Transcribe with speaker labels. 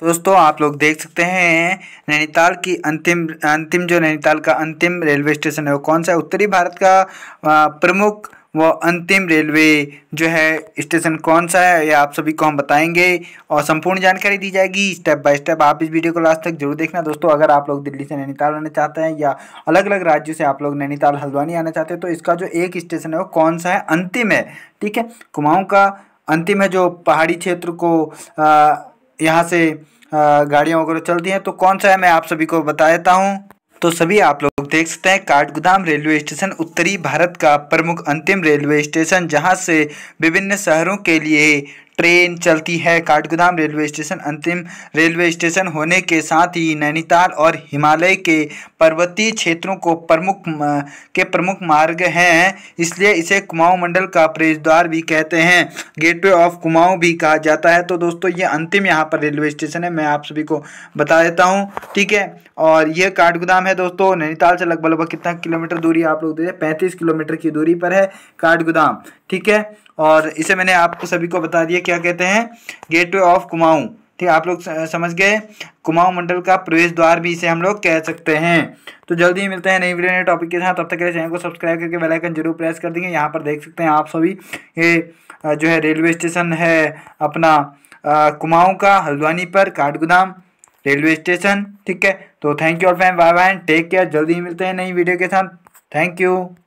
Speaker 1: तो दोस्तों आप लोग देख सकते हैं नैनीताल की अंतिम अंतिम जो नैनीताल का अंतिम रेलवे स्टेशन है वो कौन सा है उत्तरी भारत का प्रमुख वो अंतिम रेलवे जो है स्टेशन कौन सा है ये आप सभी को हम बताएंगे और संपूर्ण जानकारी दी जाएगी स्टेप बाय स्टेप आप इस वीडियो को लास्ट तक जरूर देखना दोस्तों अगर आप लोग दिल्ली से नैनीताल आना चाहते हैं या अलग अलग राज्यों से आप लोग नैनीताल हल्द्वानी आना चाहते हैं तो इसका जो एक स्टेशन है वो कौन सा है अंतिम है ठीक है कुमाऊँ का अंतिम है जो पहाड़ी क्षेत्र को आ, यहाँ से गाड़ियाँ वगैरह चलती हैं तो कौन सा है मैं आप सभी को बता देता हूँ तो सभी आप लोग देख सकते हैं काठगोदाम रेलवे स्टेशन उत्तरी भारत का प्रमुख अंतिम रेलवे स्टेशन जहाँ से विभिन्न शहरों के लिए ट्रेन चलती है काठगोदाम रेलवे स्टेशन अंतिम रेलवे स्टेशन होने के साथ ही नैनीताल और हिमालय के पर्वतीय क्षेत्रों को प्रमुख के प्रमुख मार्ग हैं इसलिए इसे कुमाऊं मंडल का प्रवेश भी कहते हैं गेटवे ऑफ कुमाऊं भी कहा जाता है तो दोस्तों ये अंतिम यहाँ पर रेलवे स्टेशन है मैं आप सभी को बता देता हूँ ठीक है और यह काठगोदाम है दोस्तों नैनीताल से लगभग लगभग कितना किलोमीटर दूरी आप लोग दे पैंतीस किलोमीटर की दूरी पर है काठगोदाम ठीक है और इसे मैंने आपको सभी को बता दिया क्या कहते हैं गेटवे ऑफ कुमाऊं ठीक है आप लोग समझ गए कुमाऊं मंडल का प्रवेश द्वार भी इसे हम लोग कह सकते हैं तो जल्दी ही मिलते हैं नई वीडियो नए टॉपिक के साथ तब तक के चैनल को सब्सक्राइब करके बेल आइकन जरूर प्रेस कर देंगे यहाँ पर देख सकते हैं आप सभी ये जो है रेलवे स्टेशन है अपना कुमाऊं का हल्द्वानी पर काठगोदाम रेलवे स्टेशन ठीक है तो थैंक यू और fam bye bye take care जल्दी ही मिलते हैं नई वीडियो के साथ थैंक यू